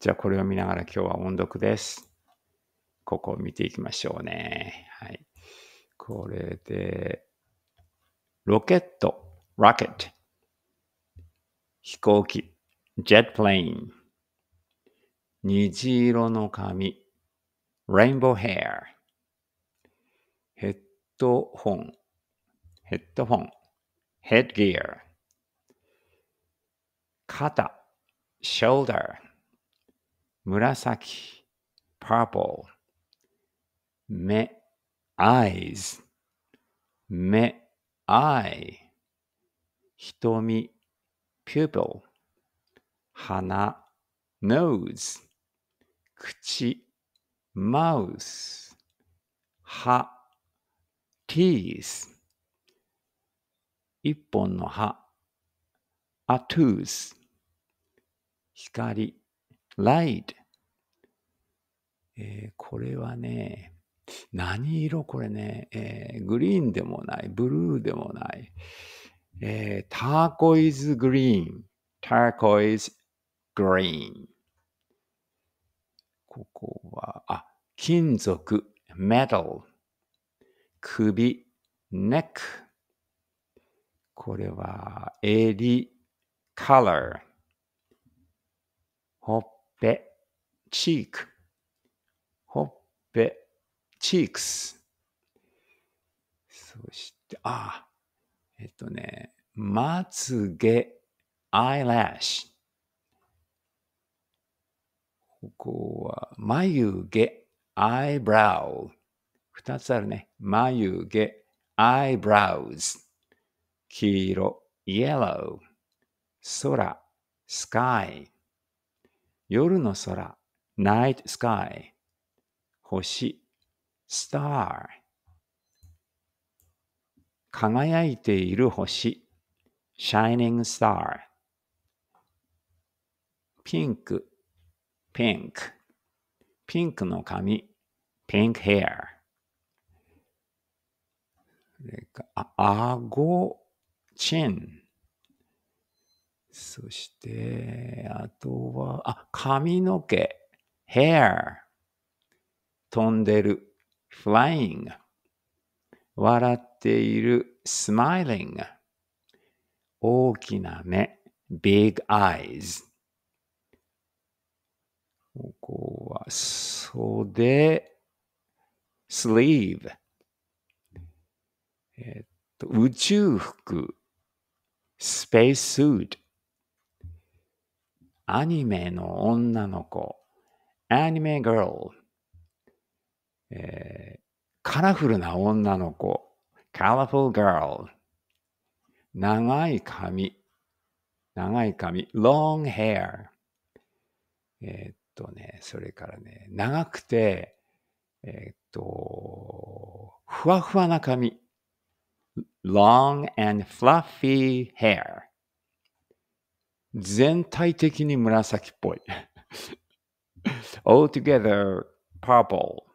じゃあこれを見ながら今日は音読です。ここを見ていきましょうね。はい。これで、ロケット、ロケット。飛行機、ジェットプレイン。虹色の髪、レインボーヘア。ヘッドホン、ヘッドホン、ヘッドギア。肩、ショルダー。紫、purple、目、eyes、目、eye、瞳、pupil、鼻、nose、口、mouth、歯、teeth、一本の歯、a tooth、光、light、えー、これはね、何色これね、えー、グリーンでもない、ブルーでもない、えー、ターコイズグリーン、ターコイズグリーン。ここは、あ、金属、メタル、首、ネック。これは、襟、カラー、ほっぺ、チーク。べ、チークス。そして、あ、えっとね、まつげ、アイラッシュ。ここは、眉毛、アイブラウ。二つあるね。眉毛、アイブラウズ。黄色、イエロー。空、スカイ。夜の空、ナイトスカイ。星、star。輝いている星、shining star。ピンク、ピンク。ピンクの髪、ピンクヘア。あ、あご、チン。そして、あとは、あ、髪の毛、hair。飛んでる flying 笑っている smiling 大きな目 big eyes ここは袖 sleeve えっと宇宙服 space suit アニメの女の子 anime girl えー、カラフルな女の子、カラフルガール、長い髪、長い髪、long hair。えっとね、それからね、長くて、えっと、ふわふわな髪、long and fluffy hair。全体的に紫っぽい。altogether purple.